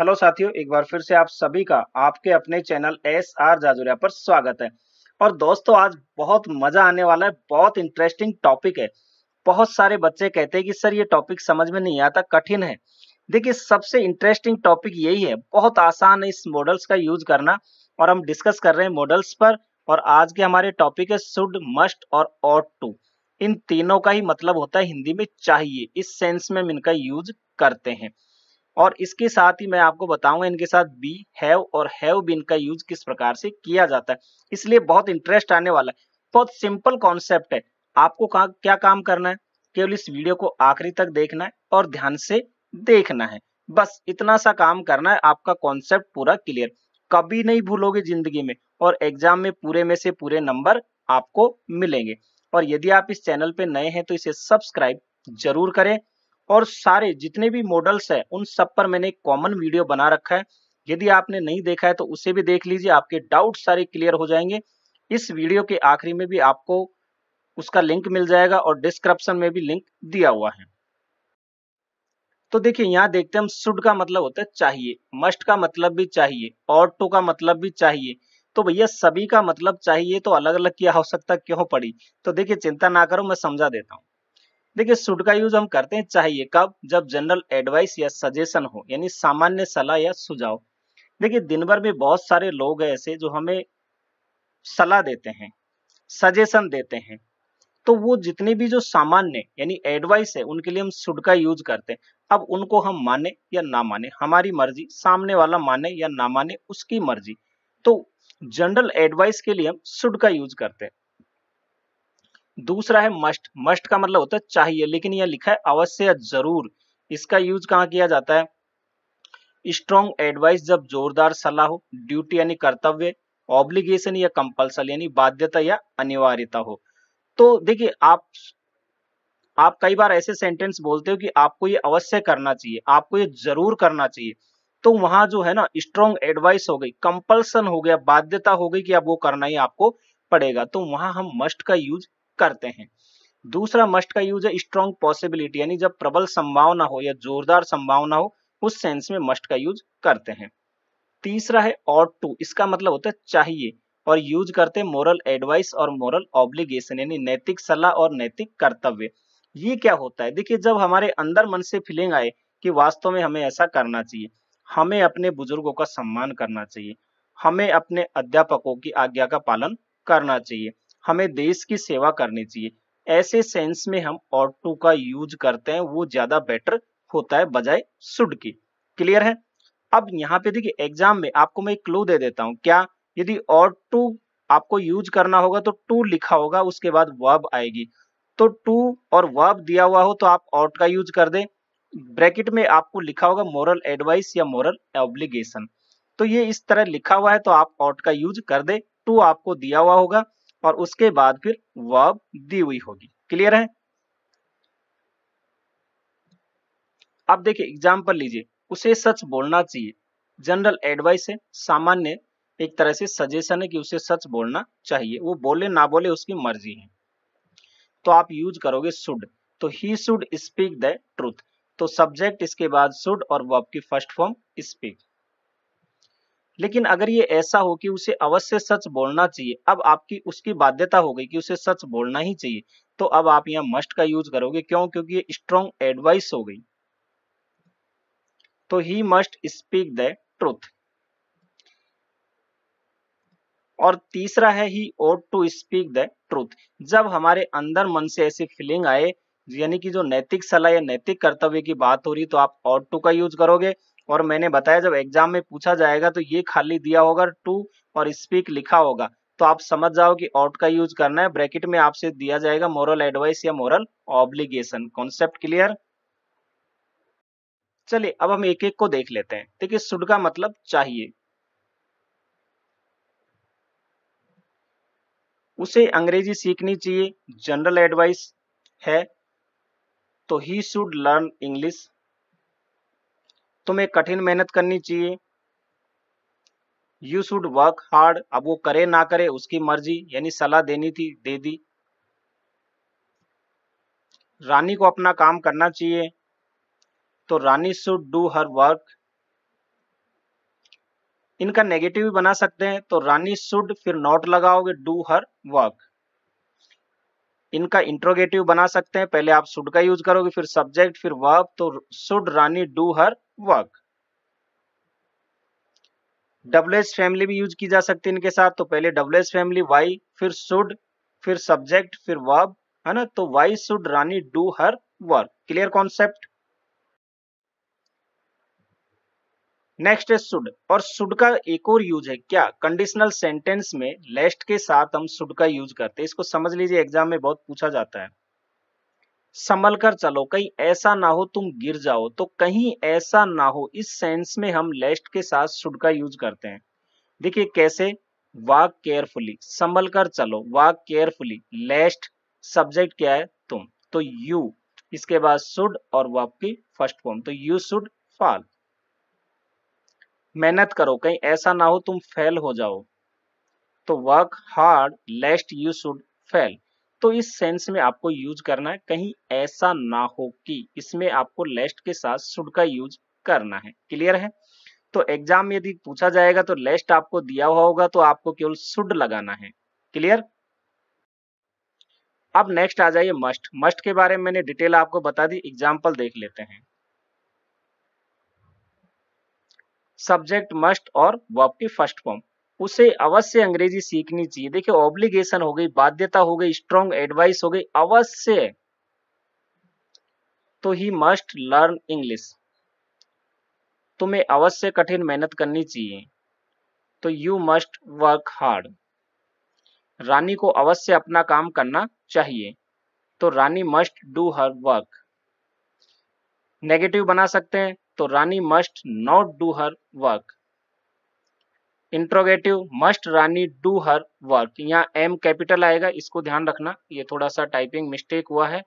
hello साथियों एक बार फिर से आप सभी का आपके अपने चैनल एस आर जाजुरिया पर स्वागत है और दोस्तों आज बहुत मजा आने वाला है बहुत इंटरेस्टिंग टॉपिक है बहुत सारे बच्चे कहते हैं कि सर ये टॉपिक समझ में नहीं आता कठिन है देखिए सबसे इंटरेस्टिंग टॉपिक यही है बहुत आसान है इस मॉडल्स का यूज करना और हम डिस्कस कर रहे हैं मॉडल्स पर और आज के हमारे टॉपिक है शुड मस्ट और ऑट टू इन तीनों का ही मतलब होता है हिंदी में चाहिए इस सेंस में हम इनका यूज करते हैं और इसके साथ ही मैं आपको बताऊंगा इनके साथ बी हैव और हैव बिन का यूज किस प्रकार से किया जाता है इसलिए बहुत इंटरेस्ट आने वाला है बहुत सिंपल कॉन्सेप्ट है आपको का, क्या काम करना है केवल इस वीडियो को आखिरी तक देखना है और ध्यान से देखना है बस इतना सा काम करना है आपका कॉन्सेप्ट पूरा क्लियर कभी नहीं भूलोगे जिंदगी में और एग्जाम में पूरे में से पूरे नंबर आपको मिलेंगे और यदि आप इस चैनल पे नए हैं तो इसे सब्सक्राइब जरूर करें और सारे जितने भी मॉडल्स हैं उन सब पर मैंने एक कॉमन वीडियो बना रखा है यदि आपने नहीं देखा है तो उसे भी देख लीजिए आपके डाउट सारे क्लियर हो जाएंगे इस वीडियो के आखिरी में भी आपको उसका लिंक मिल जाएगा और डिस्क्रिप्शन में भी लिंक दिया हुआ है तो देखिए यहाँ देखते हैं हम शुड का मतलब होता है चाहिए मस्ट का मतलब भी चाहिए और टू का मतलब भी चाहिए तो भैया सभी का मतलब चाहिए तो अलग अलग किया आवश्यकता क्यों पड़ी तो देखिए चिंता ना करो मैं समझा देता हूँ देखिए शुड का यूज हम करते हैं चाहिए कब जब जनरल एडवाइस या सजेशन हो यानी सामान्य सलाह या सुझाव देखिए दिन भर में बहुत सारे लोग हैं ऐसे जो हमें सलाह देते हैं सजेशन देते हैं तो वो जितने भी जो सामान्य यानी एडवाइस है उनके लिए हम सुड का यूज करते हैं अब उनको हम माने या ना माने हमारी मर्जी सामने वाला माने या ना माने उसकी मर्जी तो जनरल एडवाइस के लिए हम सुड का यूज करते हैं दूसरा है मस्ट मस्ट का मतलब होता है चाहिए लेकिन यह लिखा है अवश्य जरूर इसका यूज कहाँ किया जाता है स्ट्रॉन्ग एडवाइस जब जोरदार सलाह हो ड्यूटी यानी कर्तव्य ऑब्लिगेशन या कंपल्सल यानी बाध्यता या अनिवार्यता हो तो देखिए आप आप कई बार ऐसे सेंटेंस बोलते हो कि आपको ये अवश्य करना चाहिए आपको ये जरूर करना चाहिए तो वहां जो है ना स्ट्रॉन्ग एडवाइस हो गई कंपल्सन हो गया बाध्यता हो गई कि अब वो करना ही आपको पड़ेगा तो वहां हम मस्ट का यूज करते हैं दूसरा मस्ट का यूज है स्ट्रॉन्ग पॉसिबिलिटी यानी जब प्रबल संभावना हो या जोरदार संभावना हो उस सेंस में मस्ट का यूज करते हैं तीसरा है और टू इसका मतलब होता है चाहिए और यूज करते हैं मोरल एडवाइस और मोरल ऑब्लिगेशन यानी नैतिक सलाह और नैतिक कर्तव्य ये क्या होता है देखिए जब हमारे अंदर मन से फीलिंग आए कि वास्तव में हमें ऐसा करना चाहिए हमें अपने बुजुर्गों का सम्मान करना चाहिए हमें अपने अध्यापकों की आज्ञा का पालन करना चाहिए हमें देश की सेवा करनी चाहिए ऐसे सेंस में हम ऑट टू का यूज करते हैं वो ज्यादा बेटर होता है बजाय सुड की क्लियर है अब यहाँ पे देखिए एग्जाम में आपको मैं एक क्लू दे देता हूँ क्या यदि ऑट टू आपको यूज करना होगा तो टू लिखा होगा उसके बाद वर्ब आएगी तो टू और वर्ब दिया हुआ हो तो आप ऑट का यूज कर दें ब्रैकेट में आपको लिखा होगा मोरल एडवाइस या मोरल ऑब्लिगेशन तो ये इस तरह लिखा हुआ है तो आप ऑट का यूज कर दे टू आपको दिया हुआ होगा और उसके बाद फिर वर्ब दी हुई होगी क्लियर है अब देखिए एग्जाम्पल लीजिए उसे सच बोलना चाहिए जनरल एडवाइस है सामान्य एक तरह से सजेशन है कि उसे सच बोलना चाहिए वो बोले ना बोले उसकी मर्जी है तो आप यूज करोगे शुड तो he should speak the truth तो सब्जेक्ट इसके बाद शुड और वर्ब की फर्स्ट फॉर्म स्पीक लेकिन अगर ये ऐसा हो कि उसे अवश्य सच बोलना चाहिए अब आपकी उसकी बाध्यता हो गई कि उसे सच बोलना ही चाहिए तो अब आप यहाँ मस्ट का यूज करोगे क्यों क्योंकि ये स्ट्रॉन्ग एडवाइस हो गई तो he must speak the truth और तीसरा है he ought to speak the truth जब हमारे अंदर मन से ऐसी फीलिंग आए यानी कि जो नैतिक सलाह या नैतिक कर्तव्य की बात हो रही तो आप ऑट टू का यूज करोगे और मैंने बताया जब एग्जाम में पूछा जाएगा तो ये खाली दिया होगा टू और स्पीक लिखा होगा तो आप समझ जाओ कि ऑट का यूज करना है ब्रैकेट में आपसे दिया जाएगा मोरल एडवाइस या मोरल ऑब्लिगेशन कॉन्सेप्ट क्लियर चलिए अब हम एक एक को देख लेते हैं देखिए सुड का मतलब चाहिए उसे अंग्रेजी सीखनी चाहिए जनरल एडवाइस है तो ही शुड लर्न इंग्लिश तुम्हें कठिन मेहनत करनी चाहिए यू शुड वर्क हार्ड अब वो करे ना करे उसकी मर्जी यानी सलाह देनी थी दे दी रानी को अपना काम करना चाहिए तो Rani should do her work इनका नेगेटिव भी बना सकते हैं तो रानी शुड फिर नॉट लगाओगे डू हर वर्क इनका इंट्रोगेटिव बना सकते हैं पहले आप सुड का यूज करोगे फिर सब्जेक्ट फिर वर्ब तो should Rani do her work W H family भी यूज की जा सकती है इनके साथ तो पहले डब्ल्यू एस फैमिली वाई फिर सुड फिर सब्जेक्ट फिर वर्ब है ना तो why should Rani do her work clear concept next है सुड और सुड का एक और यूज है क्या कंडीशनल सेंटेंस में लेस्ट के साथ हम सुड का यूज करते हैं इसको समझ लीजिए एग्जाम में बहुत पूछा जाता है संभल कर चलो कहीं ऐसा ना हो तुम गिर जाओ तो कहीं ऐसा ना हो इस सेंस में हम लेस्ट के साथ सुड का यूज करते हैं देखिए कैसे वाक केयरफुली संभल कर चलो वाक केयरफुली लेस्ट सब्जेक्ट क्या है तुम तो यू इसके बाद सुड और वाक की फर्स्ट फॉर्म तो यू सुड फॉल मेहनत करो कहीं ऐसा ना हो तुम फेल हो जाओ तो work hard lest you should fail तो इस सेंस में आपको यूज करना है कहीं ऐसा ना हो कि इसमें आपको लेस्ट के साथ शुड का यूज करना है क्लियर है तो एग्जाम में यदि पूछा जाएगा तो लेस्ट आपको दिया हुआ होगा तो आपको केवल शुड लगाना है क्लियर अब नेक्स्ट आ जाइए मस्ट मस्ट के बारे में मैंने डिटेल आपको बता दी एग्जाम्पल देख लेते हैं सब्जेक्ट मस्ट और वर्ब की फर्स्ट फॉर्म उसे अवश्य अंग्रेजी सीखनी चाहिए देखिए ऑब्लिगेशन हो गई बाध्यता हो गई स्ट्रॉन्ग एडवाइस हो गई अवश्य तो ही मस्ट लर्न इंग्लिश तुम्हें अवश्य कठिन मेहनत करनी चाहिए तो यू मस्ट वर्क हार्ड रानी को अवश्य अपना काम करना चाहिए तो Rani must do her work negative बना सकते हैं तो Rani must not do her work interrogative must Rani do her work यहाँ एम कैपिटल आएगा इसको ध्यान रखना ये थोड़ा सा टाइपिंग मिस्टेक हुआ है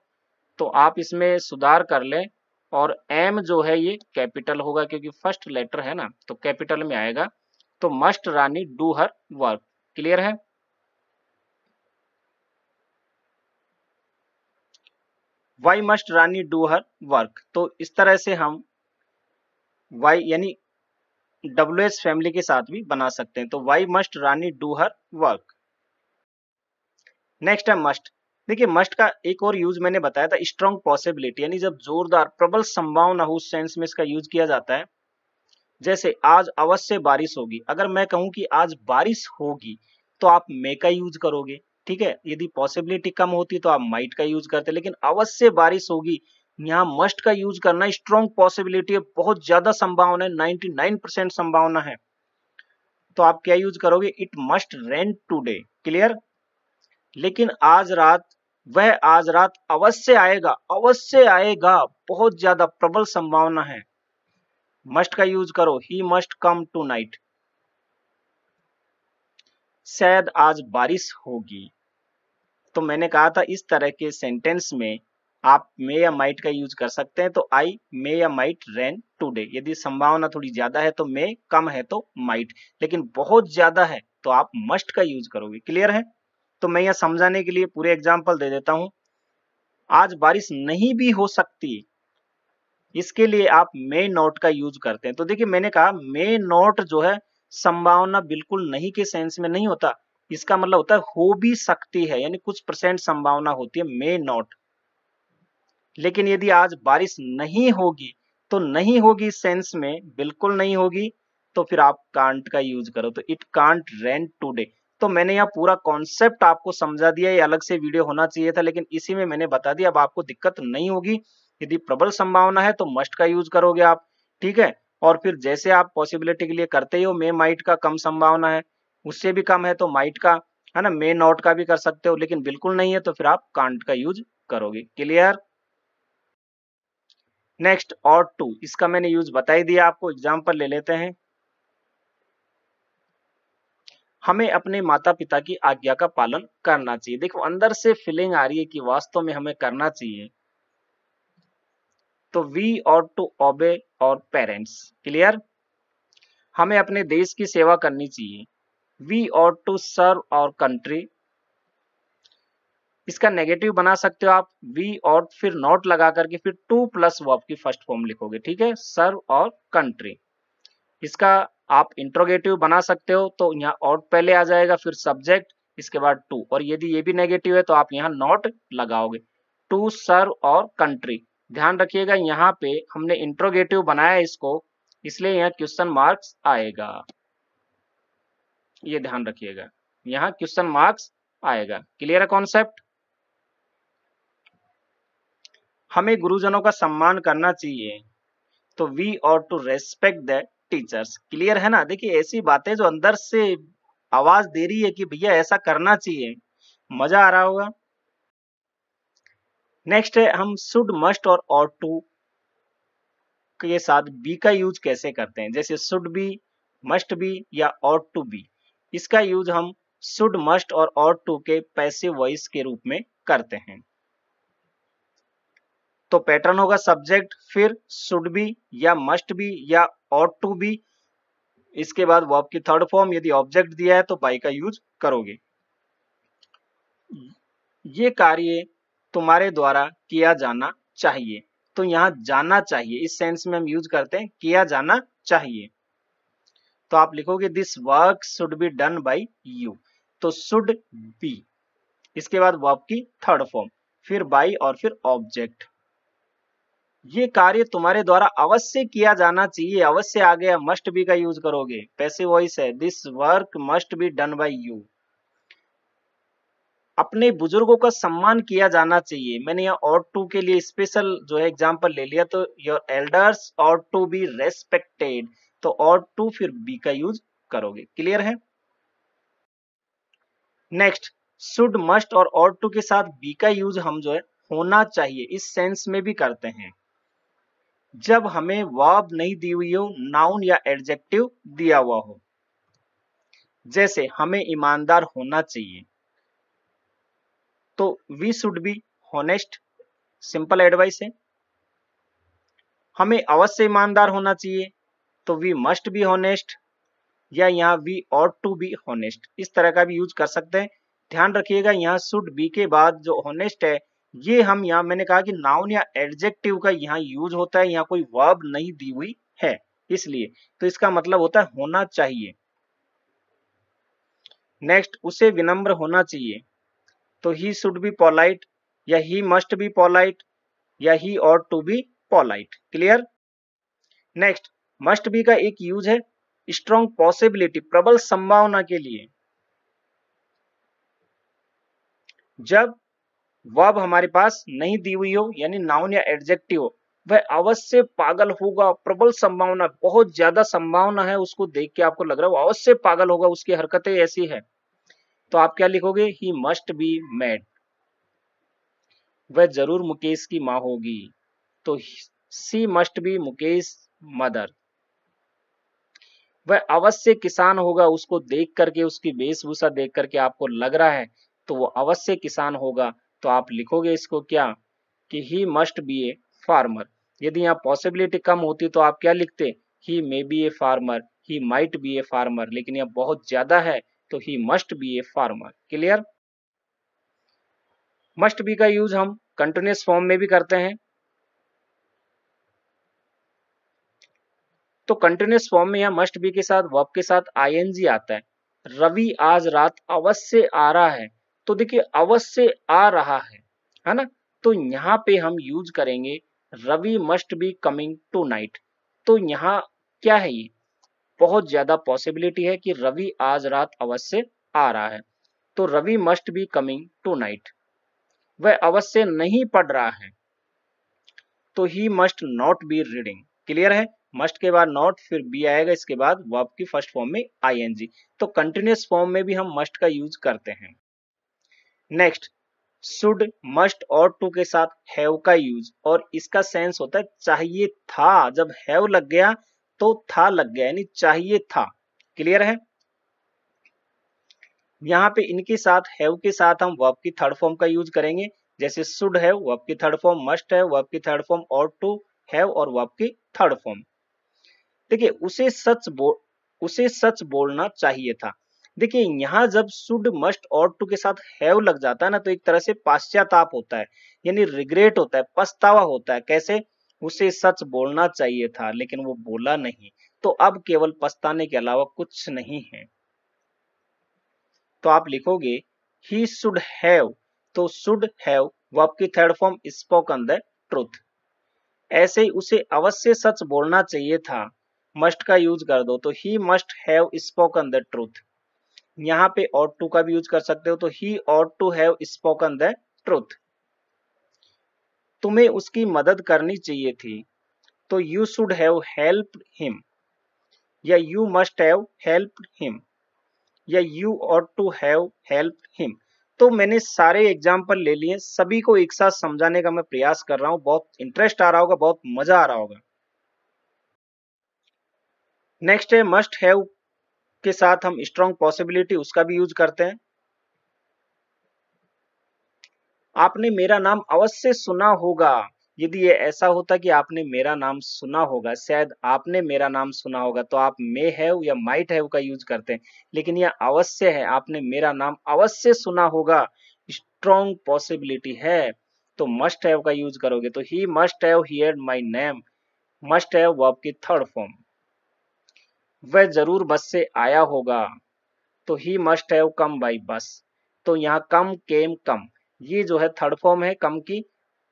तो आप इसमें सुधार कर लें और एम जो है ये कैपिटल होगा क्योंकि फर्स्ट लेटर है ना तो कैपिटल में आएगा तो must Rani do her work clear है why must Rani do her work तो इस तरह से हम वाई यानी डब्ल्यू एस फैमिली के साथ भी बना सकते हैं तो why must Rani do her work next है मस्ट देखिए मस्ट का एक और यूज मैंने बताया था स्ट्रॉन्ग पॉसिबिलिटी यानी जब जोरदार प्रबल संभावना हो उस सेंस में इसका यूज किया जाता है जैसे आज अवश्य बारिश होगी अगर मैं कहूं कि आज बारिश होगी तो आप मे का यूज करोगे ठीक है यदि पॉसिबिलिटी कम होती तो आप माइट का यूज करते लेकिन अवश्य बारिश होगी यहाँ मस्ट का यूज करना स्ट्रॉन्ग पॉसिबिलिटी है बहुत ज्यादा संभावना है 99 परसेंट संभावना है तो आप क्या यूज करोगे it must rain today clear लेकिन आज रात वह आज रात अवश्य आएगा अवश्य आएगा बहुत ज्यादा प्रबल संभावना है मस्ट का यूज करो he must come tonight शायद आज बारिश होगी तो मैंने कहा था इस तरह के सेंटेंस में आप मे या माइट का यूज कर सकते हैं तो आई मे या माइट रेन टूडे यदि संभावना थोड़ी ज्यादा है तो मे कम है तो माइट लेकिन बहुत ज्यादा है तो आप मस्ट का यूज करोगे क्लियर है तो मैं यह समझाने के लिए पूरे एग्जाम्पल दे देता हूं आज बारिश नहीं भी हो सकती इसके लिए आप मे नॉट का यूज करते हैं तो देखिए मैंने कहा मे नॉट जो है संभावना बिल्कुल नहीं के सेंस में नहीं होता इसका मतलब होता है हो भी सकती है यानी कुछ परसेंट संभावना होती है मे नॉट लेकिन यदि आज बारिश नहीं होगी तो नहीं होगी सेंस में बिल्कुल नहीं होगी तो फिर आप कांट का यूज करो तो इट कांट रेन टूडे तो मैंने यहाँ पूरा कॉन्सेप्ट आपको समझा दिया ये अलग से वीडियो होना चाहिए था लेकिन इसी में मैंने बता दिया अब आपको दिक्कत नहीं होगी यदि प्रबल संभावना है तो मस्ट का यूज करोगे आप ठीक है और फिर जैसे आप पॉसिबिलिटी के लिए करते ही हो मे माइट का कम संभावना है उससे भी कम है तो माइट का है ना मे नॉट का भी कर सकते हो लेकिन बिल्कुल नहीं है तो फिर आप कांट का यूज करोगे क्लियर नेक्स्ट और टू इसका मैंने यूज बता ही दिया आपको एग्जाम्पल ले लेते हैं हमें अपने माता पिता की आज्ञा का पालन करना चाहिए देखो अंदर से फीलिंग आ रही है कि वास्तव में हमें करना चाहिए तो we ought to obey our parents clear हमें अपने देश की सेवा करनी चाहिए वी और टू सर्व और कंट्री इसका नेगेटिव बना सकते हो आप वी और फिर नॉट लगा करके फिर टू प्लस वर्ब की फर्स्ट फॉर्म लिखोगे ठीक है सर्व और कंट्री इसका आप इंट्रोगेटिव बना सकते हो तो यहाँ और पहले आ जाएगा फिर सब्जेक्ट इसके बाद टू और यदि ये भी नेगेटिव है तो आप यहाँ नॉट लगाओगे टू सर्व और कंट्री ध्यान रखिएगा यहाँ पे हमने इंट्रोगेटिव बनाया इसको इसलिए यहाँ क्वेश्चन मार्क्स आएगा ये ध्यान रखिएगा यहाँ क्वेश्चन मार्क्स आएगा क्लियर है कॉन्सेप्ट हमें गुरुजनों का सम्मान करना चाहिए तो we ought to respect that teachers clear है ना देखिए ऐसी बातें जो अंदर से आवाज दे रही है कि भैया ऐसा करना चाहिए मजा आ रहा होगा नेक्स्ट है हम शुड मस्ट और ऑट टू के साथ बी का यूज कैसे करते हैं जैसे शुड बी मस्ट बी या और टू बी इसका यूज हम शुड मस्ट और और टू के पैसिव वॉइस के रूप में करते हैं तो पैटर्न होगा सब्जेक्ट फिर शुड बी या मस्ट बी या ऑट टू बी इसके बाद वो आपकी थर्ड फॉर्म यदि ऑब्जेक्ट दिया है तो बाई का यूज करोगे ये कार्य तुम्हारे द्वारा किया जाना चाहिए तो यहां जाना चाहिए इस सेंस में हम यूज करते हैं किया जाना चाहिए तो आप लिखोगे this work should be done by you तो शुड बी इसके बाद वो आपकी थर्ड फॉर्म फिर बाई और फिर ऑब्जेक्ट ये कार्य तुम्हारे द्वारा अवश्य किया जाना चाहिए अवश्य आ गया मस्ट बी का यूज करोगे पैसे वॉइस है this work must be done by you अपने बुजुर्गों का सम्मान किया जाना चाहिए मैंने यहाँ और टू के लिए स्पेशल जो है एग्जाम्पल ले लिया तो your elders ought to be respected तो और टू फिर बी का यूज करोगे क्लियर है नेक्स्ट शुड मस्ट और और टू के साथ बी का यूज हम जो है होना चाहिए इस सेंस में भी करते हैं जब हमें वाब नहीं दी हुई हो नाउन या एडजेक्टिव दिया हुआ हो जैसे हमें ईमानदार होना चाहिए तो we should be honest simple advice है हमें अवश्य ईमानदार होना चाहिए तो वी मस्ट बी होनेस्ट या यहाँ we ought to be honest इस तरह का भी यूज कर सकते हैं ध्यान रखिएगा यहाँ शुड बी के बाद जो होनेस्ट है ये हम यहां मैंने कहा कि नाउन या एडजेक्टिव का यहाँ यूज होता है यहाँ कोई वर्ब नहीं दी हुई है इसलिए तो इसका मतलब होता है होना चाहिए नेक्स्ट उसे विनम्र होना चाहिए तो ही शुड बी पोलाइट या ही मस्ट बी पोलाइट या he ought to be polite clear next must be का एक यूज है स्ट्रॉन्ग पॉसिबिलिटी प्रबल संभावना के लिए जब वर्ब हमारे पास नहीं दी हुई हो यानी नाउन या एडजेक्टिव हो वह अवश्य पागल होगा प्रबल संभावना बहुत ज्यादा संभावना है उसको देख के आपको लग रहा है वो अवश्य पागल होगा उसकी हरकतें ऐसी है तो आप क्या लिखोगे ही मस्ट बी मैड वह जरूर मुकेश की माँ होगी तो she must be Mukesh mother वह अवश्य किसान होगा उसको देख करके उसकी वेशभूषा देख करके आपको लग रहा है तो वो अवश्य किसान होगा तो आप लिखोगे इसको क्या कि he must be a farmer यदि यहाँ पॉसिबिलिटी कम होती तो आप क्या लिखते he may be a farmer he might be a farmer लेकिन यह बहुत ज्यादा है तो he must be a farmer clear must be का यूज हम कंटिन्यूस फॉर्म में भी करते हैं तो कंटिन्यूस फॉर्म में यहाँ मस्ट बी के साथ वर्ब के साथ जी आता है रवि आज रात अवश्य आ रहा है तो देखिए अवश्य आ रहा है है ना तो यहाँ पे हम यूज करेंगे Ravi must be coming tonight तो यहाँ क्या है ये बहुत ज्यादा पॉसिबिलिटी है कि रवि आज रात अवश्य आ रहा है तो Ravi must be coming tonight वह अवश्य नहीं पढ़ रहा है तो he must not be reading clear है मस्ट के बाद नॉट फिर बी आएगा इसके बाद वर्ब की फर्स्ट फॉर्म में जी तो कंटिन्यूस फॉर्म में भी हम मस्ट का यूज करते हैं next should must ought to के साथ हैव का यूज और इसका सेंस होता है चाहिए था जब हैव लग गया तो था लग गया यानी चाहिए था क्लियर है यहाँ पे इनके साथ हैव के साथ हम वर्ब की थर्ड फॉर्म का यूज करेंगे जैसे शुड हैव वर्ब की थर्ड फॉर्म मस्ट है वर्ब की third form ought to have और वर्ब की थर्ड फॉर्म देखिए उसे सच बो उसे सच बोलना चाहिए था देखिए यहाँ जब सुड मस्ट और टू के साथ हैव लग जाता है ना तो एक तरह से पाश्चाताप होता है यानी रिग्रेट होता है पछतावा होता है कैसे उसे सच बोलना चाहिए था लेकिन वो बोला नहीं तो अब केवल पछताने के अलावा कुछ नहीं है तो आप लिखोगे ही शुड हैव तो सुड हैव वो आपकी third form spoken the truth ऐसे ही उसे अवश्य सच बोलना चाहिए था मस्ट का यूज कर दो तो he must have spoken the truth यहाँ पे ऑट टू का भी यूज कर सकते हो तो he ought to have spoken the truth तुम्हें उसकी मदद करनी चाहिए थी तो you should have help him या you must have help him या you ought to have help him तो मैंने सारे एग्जाम्पल ले लिए सभी को एक साथ समझाने का मैं प्रयास कर रहा हूँ बहुत इंटरेस्ट आ रहा होगा बहुत मजा आ रहा होगा नेक्स्ट है मस्ट हैव के साथ हम स्ट्रॉन्ग पॉसिबिलिटी उसका भी यूज करते हैं आपने मेरा नाम अवश्य सुना होगा यदि ये ऐसा होता कि आपने मेरा नाम सुना होगा शायद आपने मेरा नाम सुना होगा तो आप मे है या माइट है का यूज करते हैं लेकिन यह अवश्य है आपने मेरा नाम अवश्य सुना होगा स्ट्रॉन्ग पॉसिबिलिटी है तो मस्ट हैव का यूज करोगे तो he must have hear my name must have वो आपकी थर्ड फॉर्म वह जरूर बस से आया होगा तो he must have come by bus तो यहाँ कम केम कम ये जो है थर्ड फॉर्म है कम की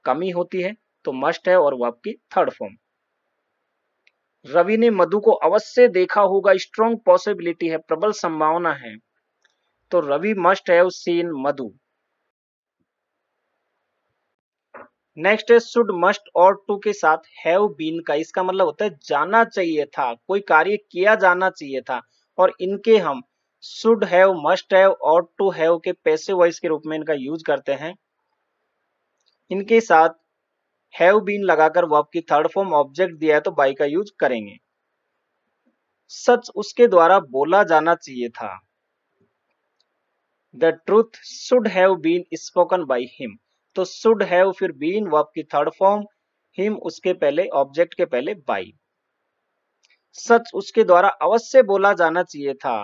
कमी होती है तो मस्ट है और वर्ब की थर्ड फॉर्म रवि ने मधु को अवश्य देखा होगा स्ट्रॉन्ग पॉसिबिलिटी है प्रबल संभावना है तो Ravi must have seen Madhu next है शुड मस्ट और टू के साथ हैव बीन का इसका मतलब होता है जाना चाहिए था कोई कार्य किया जाना चाहिए था और इनके हम should have must have ought to have के पैसे वाइज के रूप में इनका यूज करते हैं इनके साथ हैव बीन लगाकर वर्ब की थर्ड फॉर्म ऑब्जेक्ट दिया है तो बाई का यूज करेंगे सच उसके द्वारा बोला जाना चाहिए था the truth should have been spoken by him तो सुड है वो फिर बीन वो आपकी थर्ड फॉर्म हिम उसके पहले ऑब्जेक्ट के पहले बाई सच उसके द्वारा अवश्य बोला जाना चाहिए था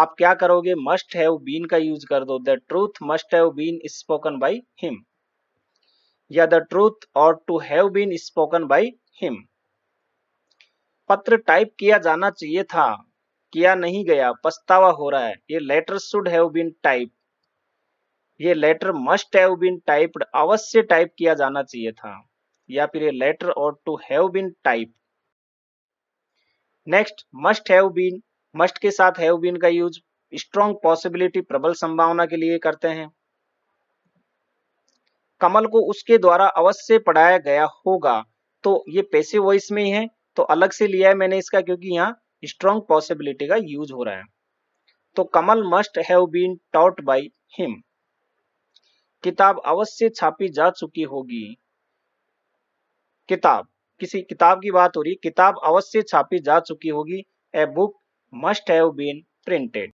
आप क्या करोगे मस्ट हैव बीन का यूज कर दो the truth must have been spoken by him या the truth ought to have been spoken by him पत्र टाइप किया जाना चाहिए था किया नहीं गया पछतावा हो रहा है ये letter should have been type ये letter must have been typed अवश्य टाइप किया जाना चाहिए था या फिर ये letter ought to have been type next must have been must के साथ हैव बीन का यूज स्ट्रॉन्ग पॉसिबिलिटी प्रबल संभावना के लिए करते हैं कमल को उसके द्वारा अवश्य पढ़ाया गया होगा तो ये पैसे वॉइस में ही है तो अलग से लिया है मैंने इसका क्योंकि यहाँ स्ट्रॉन्ग पॉसिबिलिटी का यूज हो रहा है तो Kamal must have been taught by him किताब अवश्य छापी जा चुकी होगी किताब किसी किताब की बात हो रही किताब अवश्य छापी जा चुकी होगी a book must have been printed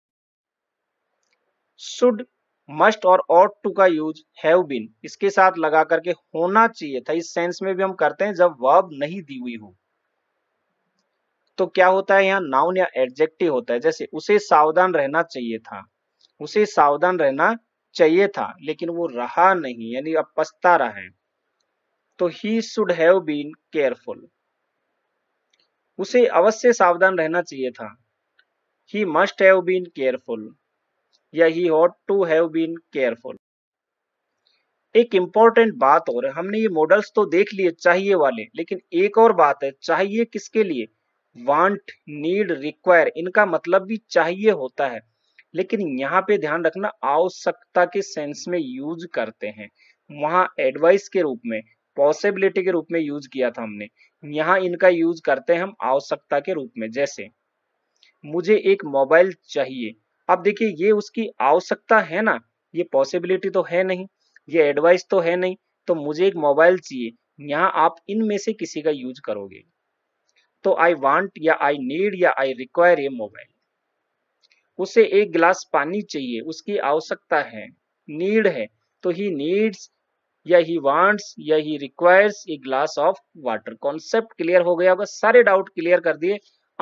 should must और ऑट टू का यूज हैव बीन इसके साथ लगा करके होना चाहिए था इस सेंस में भी हम करते हैं जब वर्ब नहीं दी हुई हो तो क्या होता है यहाँ नाउन या एडजेक्टिव होता है जैसे उसे सावधान रहना चाहिए था उसे सावधान रहना चाहिए था लेकिन वो रहा नहीं यानी अब पछता रहा है तो he should have been careful उसे अवश्य सावधान रहना चाहिए था he must have been careful या he ought to have been careful एक इम्पॉर्टेंट बात और है हमने ये मॉडल्स तो देख लिए चाहिए वाले लेकिन एक और बात है चाहिए किसके लिए वांट नीड रिक्वायर इनका मतलब भी चाहिए होता है लेकिन यहाँ पे ध्यान रखना आवश्यकता के सेंस में यूज करते हैं वहां एडवाइस के रूप में पॉसिबिलिटी के रूप में यूज किया था हमने यहाँ इनका यूज करते हैं हम आवश्यकता के रूप में जैसे मुझे एक मोबाइल चाहिए अब देखिए ये उसकी आवश्यकता है ना ये पॉसिबिलिटी तो है नहीं ये एडवाइस तो है नहीं तो मुझे एक मोबाइल चाहिए यहाँ आप इनमें से किसी का यूज करोगे तो आई वांट या आई नीड या आई रिक्वायर ये मोबाइल उसे एक गिलास पानी चाहिए उसकी आवश्यकता है नीड है तो ही नीड्स या ही वांट्स या he requires a glass of water concept clear हो गया बस सारे डाउट क्लियर कर दिए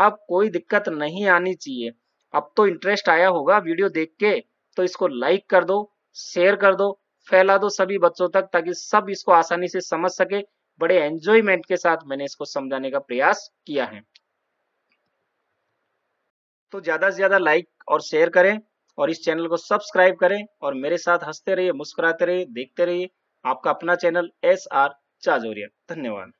आप कोई दिक्कत नहीं आनी चाहिए अब तो इंटरेस्ट आया होगा वीडियो देख के तो इसको लाइक कर दो शेयर कर दो फैला दो सभी बच्चों तक ताकि सब इसको आसानी से समझ सके बड़े एंजॉयमेंट के साथ मैंने इसको समझाने का प्रयास किया है तो ज़्यादा से ज़्यादा लाइक और शेयर करें और इस चैनल को सब्सक्राइब करें और मेरे साथ हंसते रहिए मुस्कुराते रहिए देखते रहिए आपका अपना चैनल एस आर चाजोरिया धन्यवाद